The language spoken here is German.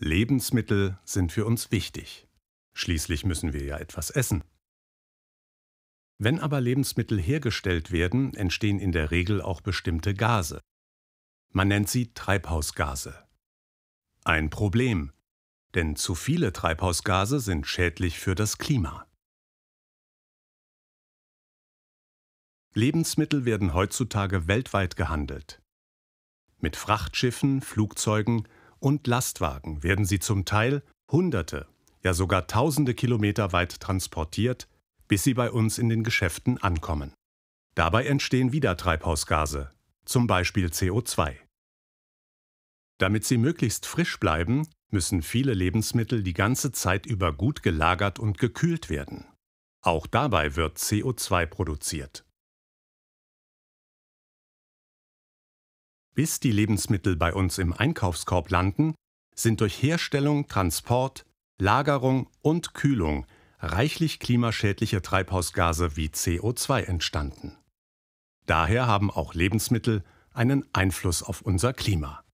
Lebensmittel sind für uns wichtig. Schließlich müssen wir ja etwas essen. Wenn aber Lebensmittel hergestellt werden, entstehen in der Regel auch bestimmte Gase. Man nennt sie Treibhausgase. Ein Problem, denn zu viele Treibhausgase sind schädlich für das Klima. Lebensmittel werden heutzutage weltweit gehandelt. Mit Frachtschiffen, Flugzeugen und Lastwagen werden sie zum Teil Hunderte, ja sogar Tausende Kilometer weit transportiert, bis sie bei uns in den Geschäften ankommen. Dabei entstehen wieder Treibhausgase, zum Beispiel CO2. Damit sie möglichst frisch bleiben, müssen viele Lebensmittel die ganze Zeit über gut gelagert und gekühlt werden. Auch dabei wird CO2 produziert. Bis die Lebensmittel bei uns im Einkaufskorb landen, sind durch Herstellung, Transport, Lagerung und Kühlung reichlich klimaschädliche Treibhausgase wie CO2 entstanden. Daher haben auch Lebensmittel einen Einfluss auf unser Klima.